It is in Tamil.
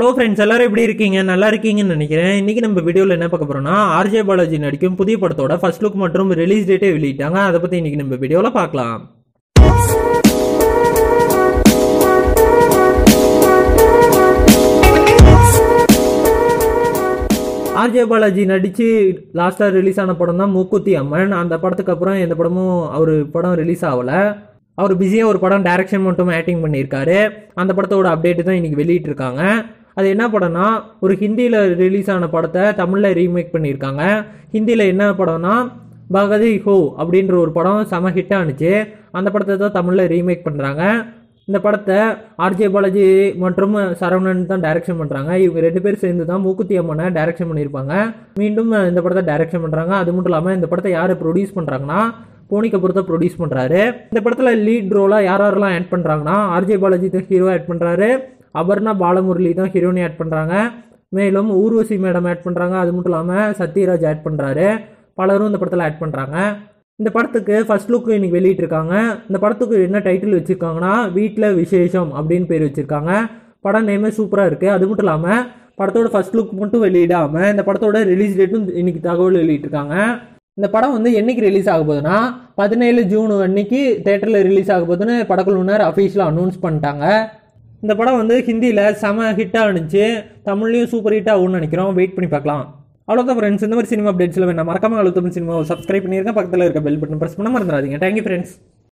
ஹலோ ஃப்ரெண்ட்ஸ் எல்லாரும் எப்படி இருக்கீங்க நல்லா இருக்கீங்கன்னு நினைக்கிறேன் இன்றைக்கி நம்ம வீடியோவில் என்ன பார்க்க போகிறோம்னா ஆர்ஜே பாலாஜி நடிக்கும் புதிய படத்தோட ஃபர்ஸ்ட் லுக் மற்றும் ரிலீஸ் டேட்டே வெளியிட்டாங்க அதை பற்றி இன்றைக்கி நம்ம வீடியோவில் பார்க்கலாம் ஆர்ஜே பாலாஜி நடித்து லாஸ்ட்டாக ரிலீஸ் ஆன படம் தான் மூக்குத்தி அம்மன் அந்த படத்துக்கு அப்புறம் எந்த படமும் அவர் படம் ரிலீஸ் ஆகலை அவர் பிஸியாக ஒரு படம் டைரக்ஷன் மட்டும் ஆக்டிங் பண்ணியிருக்காரு அந்த படத்தோட அப்டேட்டு தான் இன்றைக்கி வெளியிட்டிருக்காங்க அது என்ன படம்னா ஒரு ஹிந்தியில் ரிலீஸ் ஆன படத்தை தமிழில் ரீமேக் பண்ணியிருக்காங்க ஹிந்தியில் என்ன படம்னா பகதி ஹோ அப்படின்ற ஒரு படம் செம ஹிட்டாக அந்த படத்தை தான் தமிழில் ரீமேக் பண்ணுறாங்க இந்த படத்தை ஆர்ஜே பாலாஜி மற்றும் சரவணன் தான் டைரக்ஷன் பண்ணுறாங்க இவங்க ரெண்டு பேர் சேர்ந்து தான் மூக்குத்தி அம்மனை டைரக்ஷன் பண்ணியிருப்பாங்க மீண்டும் இந்த படத்தை டைரக்ஷன் பண்ணுறாங்க அது மட்டும் இல்லாமல் இந்த படத்தை யார் ப்ரொடியூஸ் பண்ணுறாங்கன்னா போனி கபூர் தான் ப்ரொடியூஸ் பண்ணுறாரு இந்த படத்தில் லீட் ரோலாக யார் யாரெல்லாம் ஆட் பண்ணுறாங்கன்னா ஆர்ஜே பாலாஜி தான் ஹீரோ ஆட் பண்ணுறாரு அபர்ணா பாலமுரளி தான் ஹீரோனி ஆட் பண்ணுறாங்க மேலும் ஊர்வசி மேடம் ஆட் பண்ணுறாங்க அது மட்டும் இல்லாமல் சத்யராஜ் ஆட் பண்ணுறாரு பலரும் இந்த படத்தில் ஆட் பண்ணுறாங்க இந்த படத்துக்கு ஃபர்ஸ்ட் லுக் இன்னைக்கு வெளியிட்டிருக்காங்க இந்த படத்துக்கு என்ன டைட்டில் வச்சுருக்காங்கன்னா வீட்டில் விசேஷம் அப்படின்னு பேர் வச்சுருக்காங்க படம் நேமே சூப்பராக இருக்குது அது மட்டும் இல்லாமல் படத்தோட ஃபர்ஸ்ட் லுக் மட்டும் வெளியிடாமல் இந்த படத்தோட ரிலீஸ் டேட்டும் இன்னைக்கு தகவல் வெளியிட்டிருக்காங்க இந்த படம் வந்து என்றைக்கு ரிலீஸ் ஆக போகுதுன்னா பதினேழு ஜூன் அன்னைக்கு தேட்டரில் ரிலீஸ் ஆக போகுதுன்னு படக்குழுவினர் அஃபீஷியலாக அனௌன்ஸ் பண்ணிட்டாங்க இந்த படம் வந்து ஹிந்தியில் செம ஹிட்டாக இருந்துச்சு தமிழ்லையும் சூப்பர் ஹிட் ஆகும்னு நினைக்கிறோம் வெயிட் பண்ணி பார்க்கலாம் அவ்வளோதான் ஃப்ரெண்ட்ஸ் இந்த மாதிரி சினிமா அப்டேட்ஸில் வேணும் மறக்காம அழுத்தம் சினிமா சப்ஸ்கிரைப் பண்ணியிருக்கேன் பக்கத்தில் இருக்க பெல் பட்டன் ப்ரெஸ் பண்ண மறந்துடாதீங்க தேங்க்யூ ஃப்ரெண்ட்ஸ்